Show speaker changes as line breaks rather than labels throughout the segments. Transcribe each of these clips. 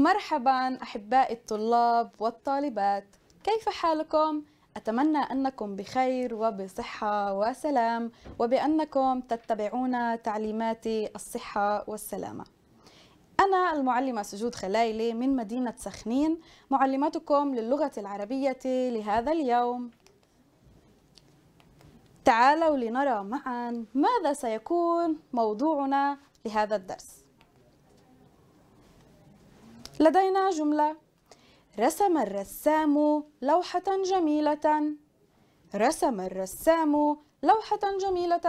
مرحبا أحبائي الطلاب والطالبات كيف حالكم؟ أتمنى أنكم بخير وبصحة وسلام وبأنكم تتبعون تعليمات الصحة والسلامة أنا المعلمة سجود خلايلي من مدينة سخنين معلمتكم للغة العربية لهذا اليوم تعالوا لنرى معا ماذا سيكون موضوعنا لهذا الدرس لدينا جملة رسم الرسام لوحة جميلة رسم الرسام لوحة جميلة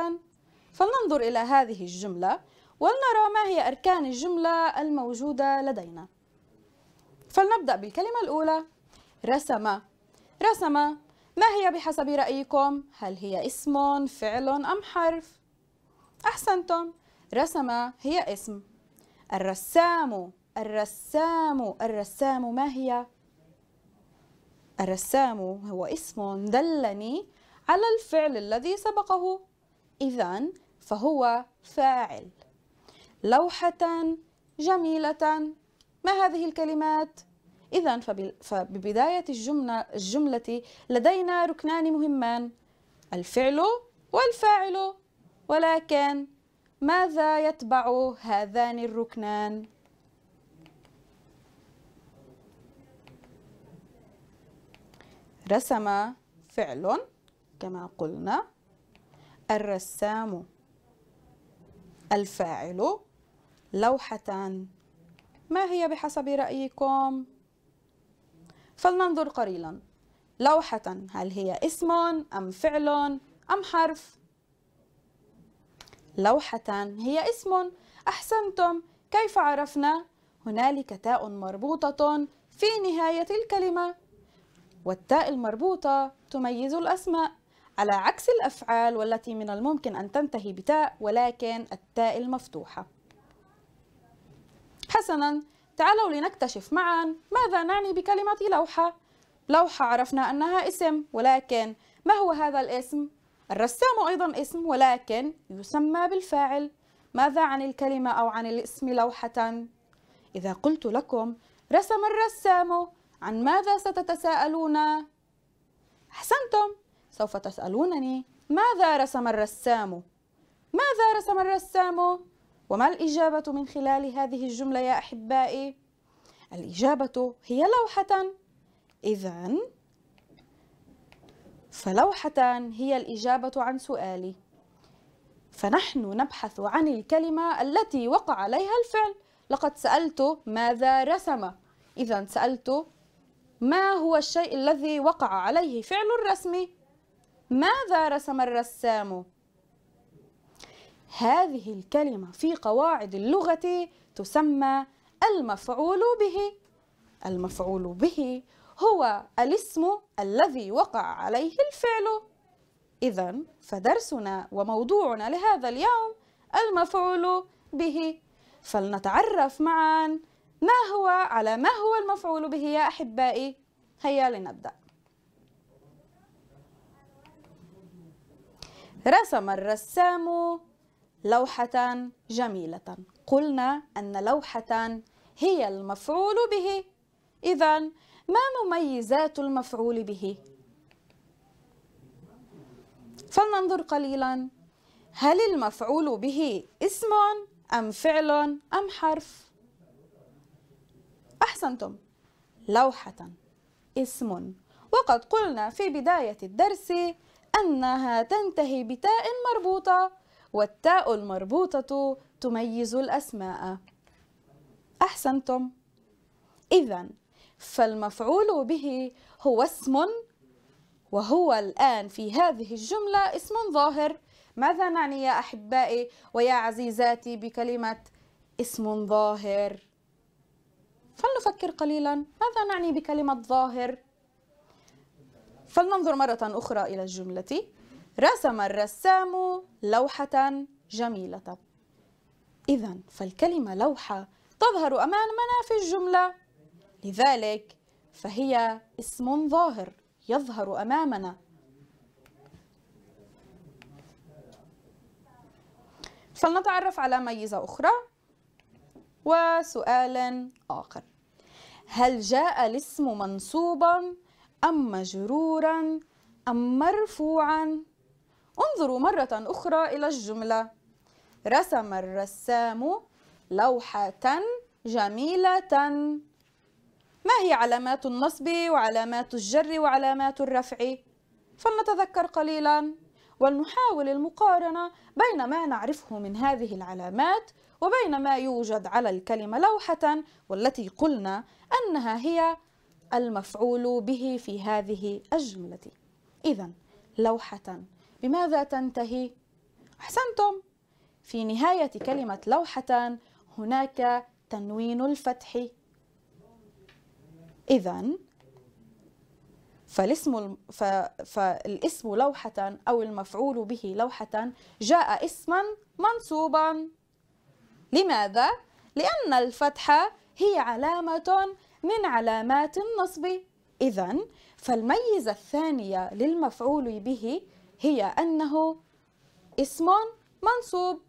فلننظر إلى هذه الجملة ولنرى ما هي أركان الجملة الموجودة لدينا فلنبدأ بالكلمة الأولى رسم رسم ما هي بحسب رأيكم؟ هل هي اسم، فعل أم حرف؟ أحسنتم رسم هي اسم الرسام الرسام الرسام ما هي؟ الرسام هو اسم دلني على الفعل الذي سبقه إذا فهو فاعل لوحة جميلة ما هذه الكلمات؟ إذا فببداية الجملة, الجملة لدينا ركنان مهمان الفعل والفاعل ولكن ماذا يتبع هذان الركنان؟ رسم فعل كما قلنا الرسام الفاعل لوحة ما هي بحسب رأيكم؟ فلننظر قليلا لوحة هل هي اسم أم فعل أم حرف؟ لوحة هي اسم أحسنتم كيف عرفنا؟ هنالك تاء مربوطة في نهاية الكلمة والتاء المربوطة تميز الأسماء على عكس الأفعال والتي من الممكن أن تنتهي بتاء ولكن التاء المفتوحة حسناً تعالوا لنكتشف معا ماذا نعني بكلمة لوحة لوحة عرفنا أنها اسم ولكن ما هو هذا الاسم؟ الرسام أيضا اسم ولكن يسمى بالفاعل ماذا عن الكلمة أو عن الاسم لوحة؟ إذا قلت لكم رسم الرسام عن ماذا ستتساءلون؟ أحسنتم سوف تسألونني ماذا رسم الرسام؟ ماذا رسم الرسام؟ وما الإجابة من خلال هذه الجملة يا أحبائي؟ الإجابة هي لوحة إذا فلوحة هي الإجابة عن سؤالي فنحن نبحث عن الكلمة التي وقع عليها الفعل لقد سألت ماذا رسم إذا سألت ما هو الشيء الذي وقع عليه فعل الرسم ماذا رسم الرسام هذه الكلمة في قواعد اللغة تسمى المفعول به المفعول به هو الاسم الذي وقع عليه الفعل إذا فدرسنا وموضوعنا لهذا اليوم المفعول به فلنتعرف معا ما هو على ما هو المفعول به يا أحبائي هيا لنبدأ رسم الرسام لوحة جميلة قلنا أن لوحة هي المفعول به إذا ما مميزات المفعول به؟ فلننظر قليلا هل المفعول به اسم أم فعل أم حرف؟ أحسنتم لوحة اسم وقد قلنا في بداية الدرس أنها تنتهي بتاء مربوطة والتاء المربوطة تميز الأسماء أحسنتم إذا فالمفعول به هو اسم وهو الآن في هذه الجملة اسم ظاهر ماذا نعني يا أحبائي ويا عزيزاتي بكلمة اسم ظاهر؟ فلنفكر قليلا ماذا نعني بكلمة ظاهر؟ فلننظر مرة أخرى إلى الجملة رسم الرسام لوحة جميلة إذا فالكلمة لوحة تظهر أمامنا في الجملة لذلك فهي اسم ظاهر يظهر أمامنا فلنتعرف على ميزة أخرى وسؤال آخر هل جاء الاسم منصوبا أم مجرورا أم مرفوعا؟ انظروا مرة أخرى إلى الجملة رسم الرسام لوحة جميلة ما هي علامات النصب وعلامات الجر وعلامات الرفع؟ فلنتذكر قليلا ولنحاول المقارنة بين ما نعرفه من هذه العلامات وبينما يوجد على الكلمة لوحة والتي قلنا أنها هي المفعول به في هذه الجملة إذا لوحة بماذا تنتهي؟ أحسنتم في نهاية كلمة لوحة هناك تنوين الفتح إذا فالاسم فالاسم لوحة أو المفعول به لوحة جاء اسما منصوبا لماذا؟ لأن الفتحة هي علامة من علامات النصب إذا فالميزة الثانية للمفعول به هي أنه اسم منصوب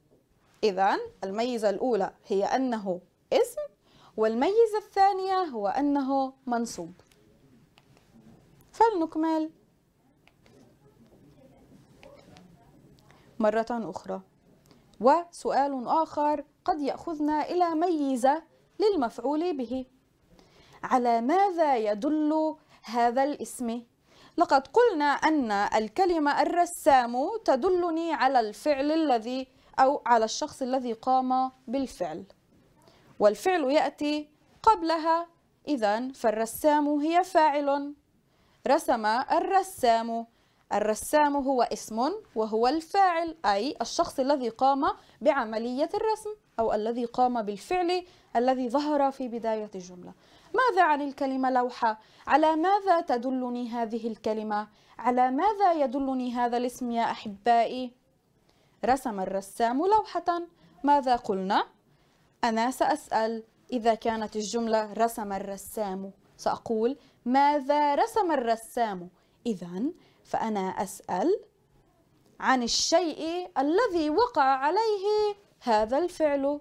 إذا الميزة الأولى هي أنه اسم والميزة الثانية هو أنه منصوب فلنكمل مرة أخرى وسؤال آخر قد يأخذنا إلى ميزة للمفعول به على ماذا يدل هذا الاسم؟ لقد قلنا أن الكلمة الرسام تدلني على الفعل الذي أو على الشخص الذي قام بالفعل والفعل يأتي قبلها إذا فالرسام هي فاعل رسم الرسام الرسام هو اسم وهو الفاعل أي الشخص الذي قام بعملية الرسم أو الذي قام بالفعل الذي ظهر في بداية الجملة ماذا عن الكلمة لوحة؟ على ماذا تدلني هذه الكلمة؟ على ماذا يدلني هذا الاسم يا أحبائي؟ رسم الرسام لوحة ماذا قلنا؟ أنا سأسأل إذا كانت الجملة رسم الرسام سأقول ماذا رسم الرسام؟ إذا فأنا أسأل عن الشيء الذي وقع عليه هذا الفعل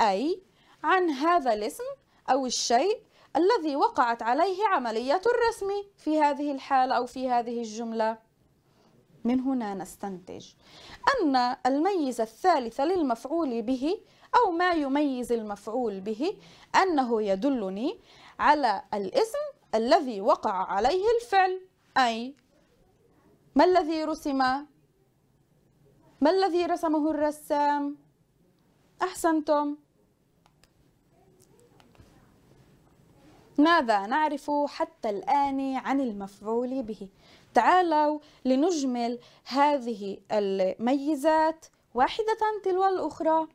أي عن هذا الاسم أو الشيء الذي وقعت عليه عملية الرسم في هذه الحالة أو في هذه الجملة من هنا نستنتج أن الميز الثالث للمفعول به أو ما يميز المفعول به أنه يدلني على الاسم الذي وقع عليه الفعل أي ما الذي رسم؟ ما الذي رسمه الرسام؟ أحسنتم ماذا نعرف حتى الآن عن المفعول به؟ تعالوا لنجمل هذه الميزات واحدة تلو الأخرى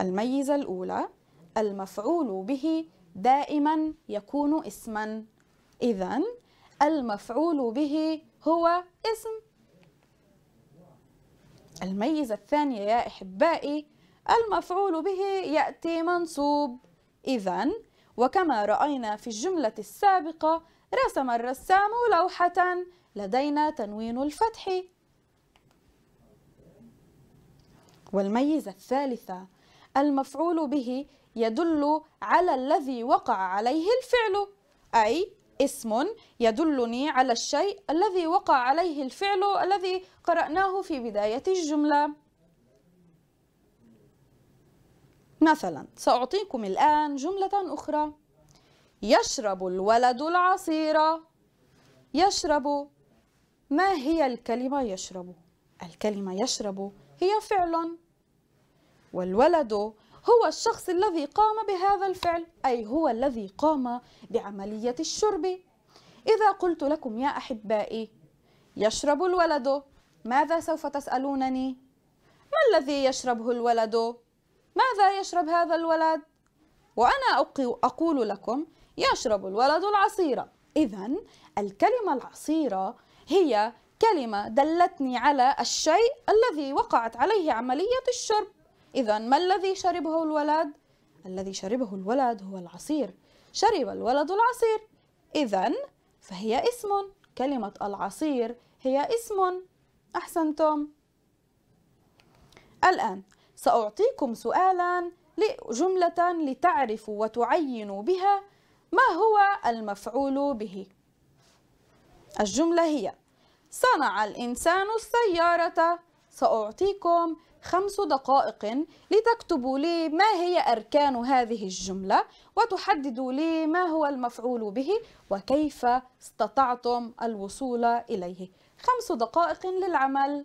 الميزة الأولى المفعول به دائما يكون اسما إذا المفعول به هو اسم الميزة الثانية يا أحبائي المفعول به يأتي منصوب إذا وكما رأينا في الجملة السابقة رسم الرسام لوحة لدينا تنوين الفتح والميزة الثالثة المفعول به يدل على الذي وقع عليه الفعل أي اسم يدلني على الشيء الذي وقع عليه الفعل الذي قرأناه في بداية الجملة مثلا سأعطيكم الآن جملة أخرى يشرب الولد العصير يشرب ما هي الكلمة يشرب؟ الكلمة يشرب هي فعل والولد هو الشخص الذي قام بهذا الفعل أي هو الذي قام بعملية الشرب إذا قلت لكم يا أحبائي يشرب الولد ماذا سوف تسألونني؟ ما الذي يشربه الولد؟ ماذا يشرب هذا الولد؟ وأنا أقول لكم يشرب الولد العصيرة إذا الكلمة العصيرة هي كلمة دلتني على الشيء الذي وقعت عليه عملية الشرب إذا ما الذي شربه الولد؟ الذي شربه الولد هو العصير شرب الولد العصير إذا فهي اسم كلمة العصير هي اسم أحسنتم الآن سأعطيكم سؤالا جملة لتعرفوا وتعينوا بها ما هو المفعول به الجملة هي صنع الإنسان السيارة سأعطيكم خمس دقائق لتكتبوا لي ما هي أركان هذه الجملة وتحددوا لي ما هو المفعول به وكيف استطعتم الوصول إليه خمس دقائق للعمل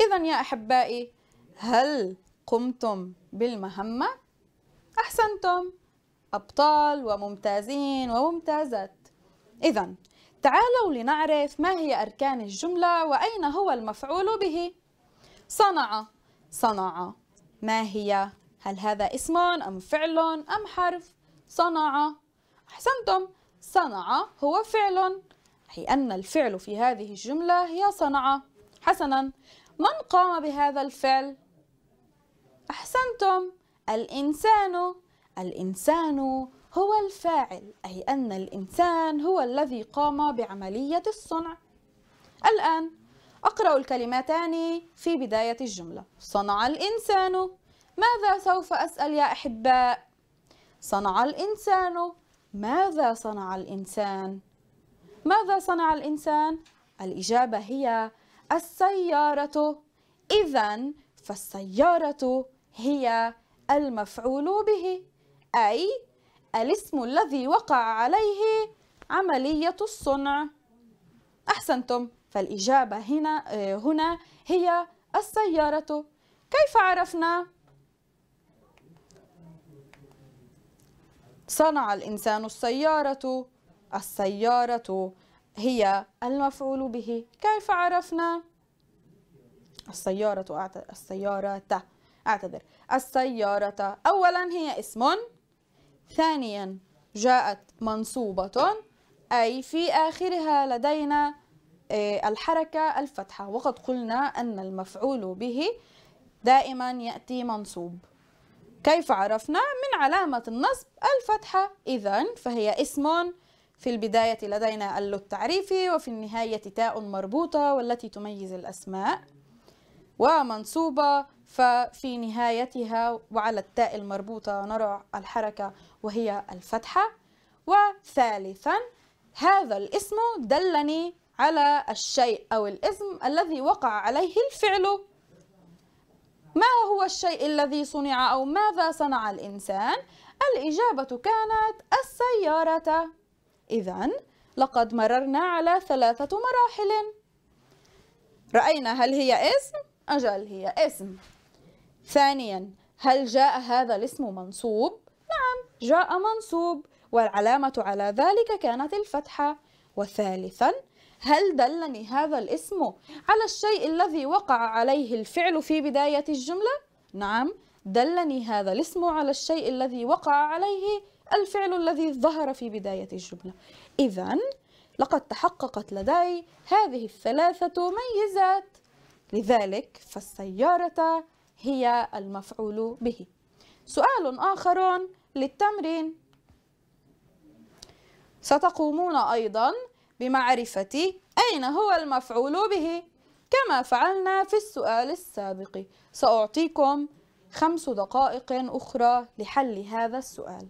إذا يا أحبائي هل قمتم بالمهمة؟ أحسنتم أبطال وممتازين وممتازات إذا تعالوا لنعرف ما هي أركان الجملة وأين هو المفعول به صنع صنع ما هي؟ هل هذا اسم أم فعل أم حرف؟ صنع أحسنتم صنع هو فعل أي أن الفعل في هذه الجملة هي صنع حسنا من قام بهذا الفعل؟ أحسنتم الإنسان الإنسان هو الفاعل أي أن الإنسان هو الذي قام بعملية الصنع الآن أقرأ الكلمتان في بداية الجملة صنع الإنسان ماذا سوف أسأل يا أحباء؟ صنع الإنسان ماذا صنع الإنسان؟ ماذا صنع الإنسان؟ الإجابة هي السيارة إذا فالسيارة هي المفعول به أي الاسم الذي وقع عليه عملية الصنع أحسنتم فالإجابة هنا آه، هنا هي السيارة كيف عرفنا؟ صنع الإنسان السيارة السيارة هي المفعول به كيف عرفنا السيارة أعتذر. السيارة أعتذر السيارة أولا هي اسم ثانيا جاءت منصوبة أي في آخرها لدينا آه، الحركة الفتحة وقد قلنا أن المفعول به دائما يأتي منصوب كيف عرفنا؟ من علامة النصب الفتحة إذا فهي اسم في البداية لدينا ال التعريفي وفي النهاية تاء مربوطة والتي تميز الأسماء ومنصوبة ففي نهايتها وعلى التاء المربوطة نرى الحركة وهي الفتحة وثالثا هذا الاسم دلني على الشيء أو الاسم الذي وقع عليه الفعل ما هو الشيء الذي صنع أو ماذا صنع الإنسان؟ الإجابة كانت السيارة إذا لقد مررنا على ثلاثة مراحل رأينا هل هي اسم؟ أجل هي اسم ثانيا هل جاء هذا الاسم منصوب؟ نعم جاء منصوب والعلامة على ذلك كانت الفتحة وثالثا هل دلني هذا الاسم على الشيء الذي وقع عليه الفعل في بداية الجملة؟ نعم دلني هذا الاسم على الشيء الذي وقع عليه الفعل الذي ظهر في بداية الجملة إذا لقد تحققت لدي هذه الثلاثة ميزات لذلك فالسيارة هي المفعول به سؤال آخر للتمرين ستقومون أيضا بمعرفة أين هو المفعول به كما فعلنا في السؤال السابق سأعطيكم خمس دقائق أخرى لحل هذا السؤال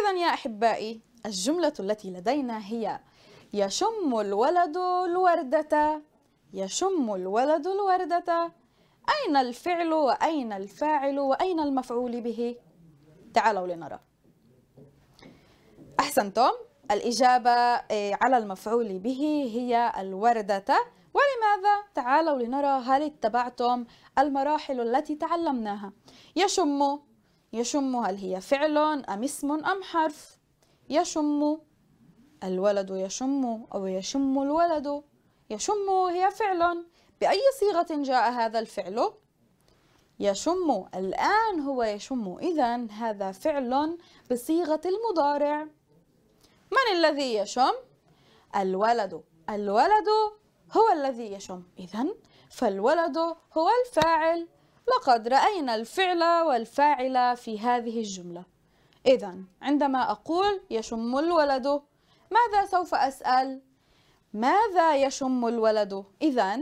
إذا يا أحبائي الجملة التي لدينا هي يشم الولد الوردة يشم الولد الوردة أين الفعل وأين الفاعل وأين المفعول به؟ تعالوا لنرى أحسنتم الإجابة إيه، على المفعول به هي الوردة ولماذا؟ تعالوا لنرى هل اتبعتم المراحل التي تعلمناها يشم يشم هل هي فعل أم اسم أم حرف يشم الولد يشم أو يشم الولد يشم هي فعل بأي صيغة جاء هذا الفعل؟ يشم الآن هو يشم إذا هذا فعل بصيغة المضارع من الذي يشم؟ الولد الولد هو الذي يشم إذا فالولد هو الفاعل لقد رأينا الفعل والفاعل في هذه الجملة إذا عندما أقول يشم الولد ماذا سوف أسأل؟ ماذا يشم الولد؟ إذا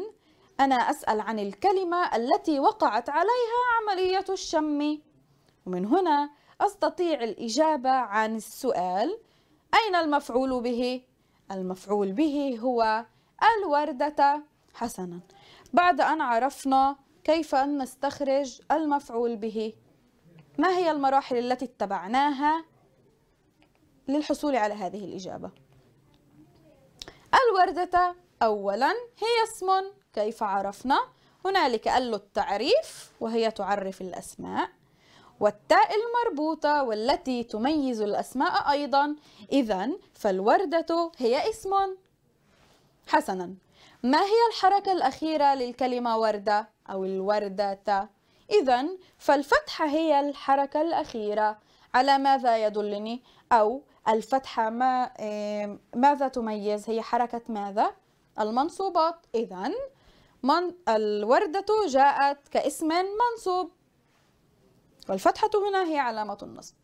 أنا أسأل عن الكلمة التي وقعت عليها عملية الشم ومن هنا أستطيع الإجابة عن السؤال أين المفعول به؟ المفعول به هو الوردة حسنا بعد أن عرفنا كيف أن نستخرج المفعول به ما هي المراحل التي اتبعناها للحصول على هذه الإجابة الوردة أولا هي اسم كيف عرفنا هنالك ال التعريف وهي تعرف الأسماء والتاء المربوطة والتي تميز الأسماء أيضا إذا فالوردة هي اسم حسنا ما هي الحركة الأخيرة للكلمة وردة؟ أو الوردة تا إذا فالفتحة هي الحركة الأخيرة على ماذا يدلني أو الفتحة ما ماذا تميز هي حركة ماذا المنصوبات إذا من الوردة جاءت كاسم منصوب والفتحة هنا هي علامة النصب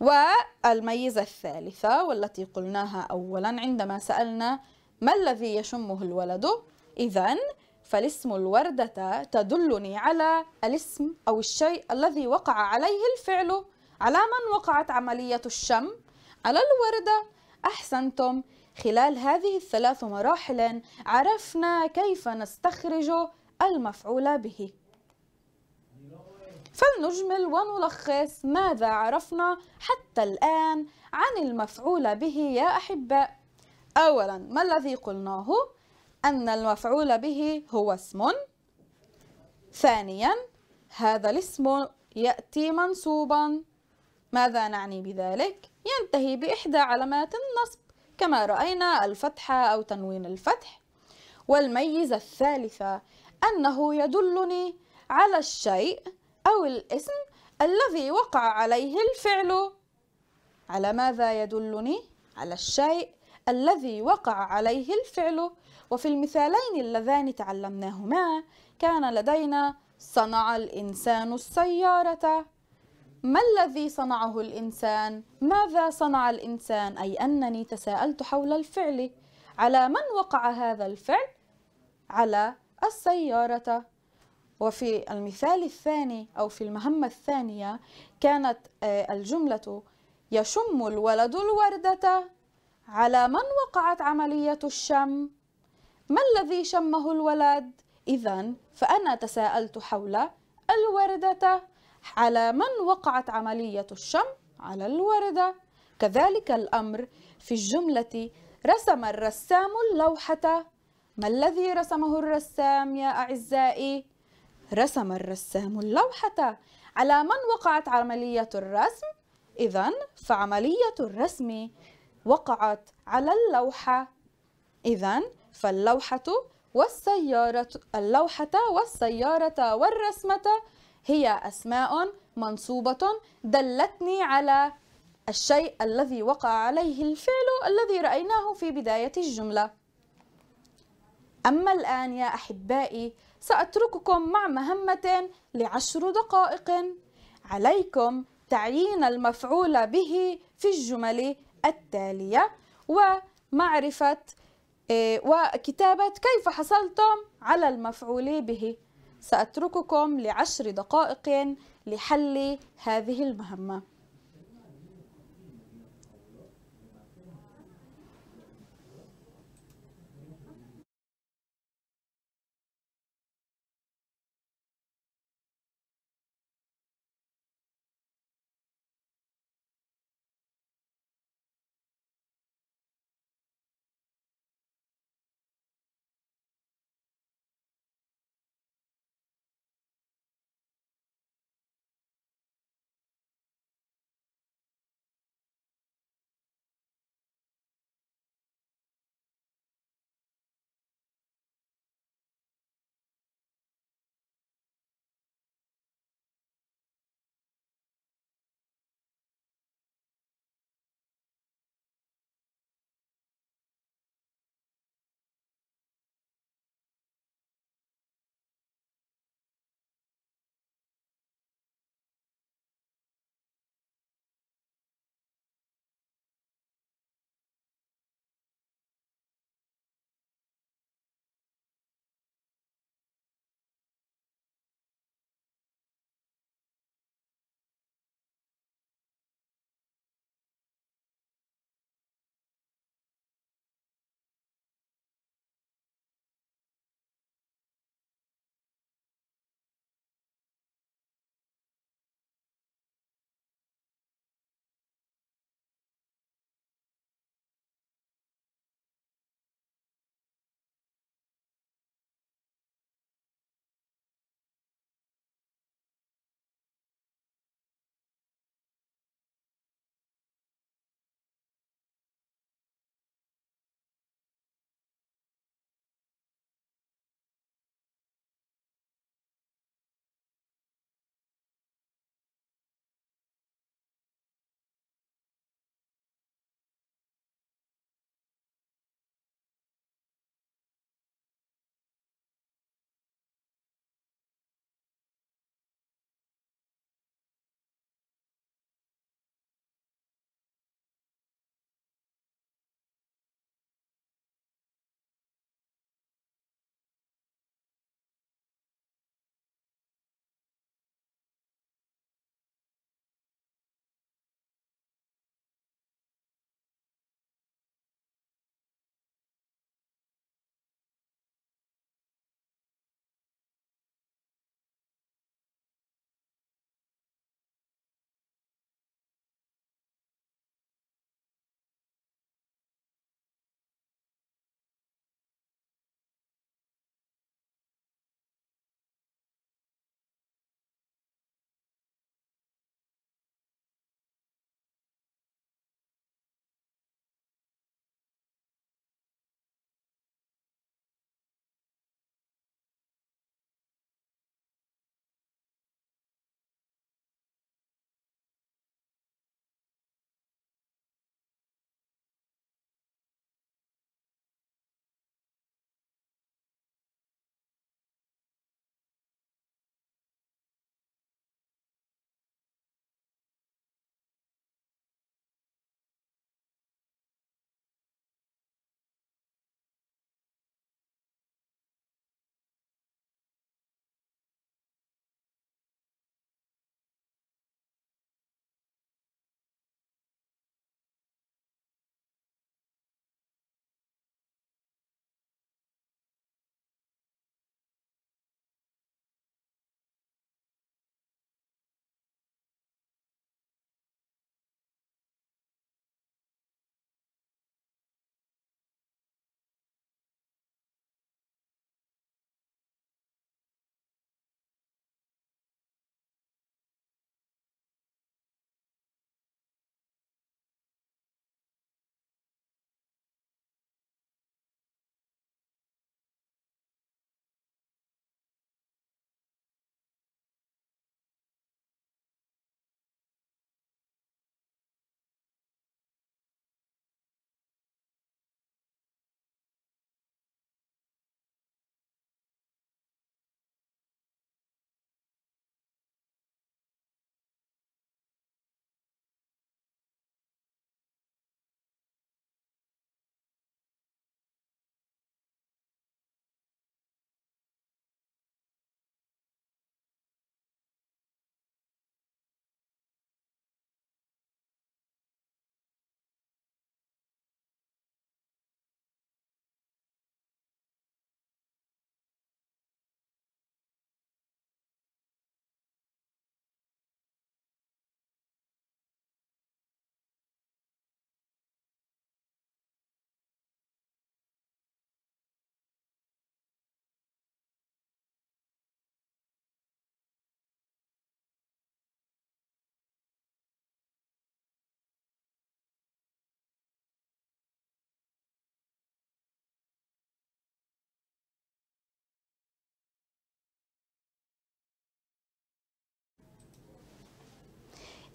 والميزة الثالثة والتي قلناها أولا عندما سألنا ما الذي يشمه الولد إذا فالاسم الوردة تدلني على الاسم أو الشيء الذي وقع عليه الفعل على من وقعت عملية الشم على الوردة أحسنتم خلال هذه الثلاث مراحل عرفنا كيف نستخرج المفعول به فلنجمل ونلخص ماذا عرفنا حتى الآن عن المفعول به يا أحباء أولا ما الذي قلناه؟ أن المفعول به هو اسم ثانيا هذا الاسم يأتي منصوبا ماذا نعني بذلك؟ ينتهي بإحدى علامات النصب كما رأينا الفتحة أو تنوين الفتح والميزة الثالثة أنه يدلني على الشيء أو الاسم الذي وقع عليه الفعل على ماذا يدلني؟ على الشيء الذي وقع عليه الفعل وفي المثالين اللذان تعلمناهما كان لدينا صنع الإنسان السيارة ما الذي صنعه الإنسان؟ ماذا صنع الإنسان؟ أي أنني تساءلت حول الفعل على من وقع هذا الفعل؟ على السيارة وفي المثال الثاني أو في المهمة الثانية كانت آه، الجملة يشم الولد الوردة على من وقعت عملية الشم؟ ما الذي شمه الولد؟ إذا فأنا تساءلت حول الوردة على من وقعت عملية الشم؟ على الوردة كذلك الأمر في الجملة رسم الرسام اللوحة ما الذي رسمه الرسام يا أعزائي؟ رسم الرسام اللوحة على من وقعت عملية الرسم؟ إذا فعملية الرسم وقعت على اللوحة إذا فاللوحة والسيارة اللوحة والسيارة والرسمة هي أسماء منصوبة دلتني على الشيء الذي وقع عليه الفعل الذي رأيناه في بداية الجملة أما الآن يا أحبائي سأترككم مع مهمة لعشر دقائق عليكم تعيين المفعول به في الجمل التالية ومعرفة إيه، وكتابة كيف حصلتم على المفعول به سأترككم لعشر دقائق لحل هذه المهمة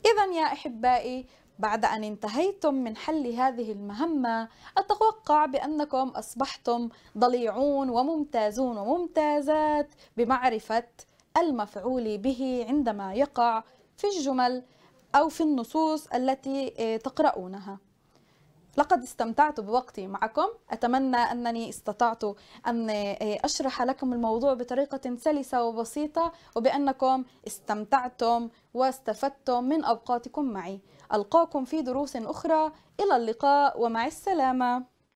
إذا يا أحبائي بعد أن انتهيتم من حل هذه المهمة أتوقع بأنكم أصبحتم ضليعون وممتازون وممتازات بمعرفة المفعول به عندما يقع في الجمل أو في النصوص التي آه، تقرؤونها لقد استمتعت بوقتي معكم أتمنى أنني استطعت أن آه، أشرح لكم الموضوع بطريقة سلسة وبسيطة وبأنكم استمتعتم واستفدتم من أوقاتكم معي ألقاكم في دروس أخرى إلى اللقاء ومع السلامة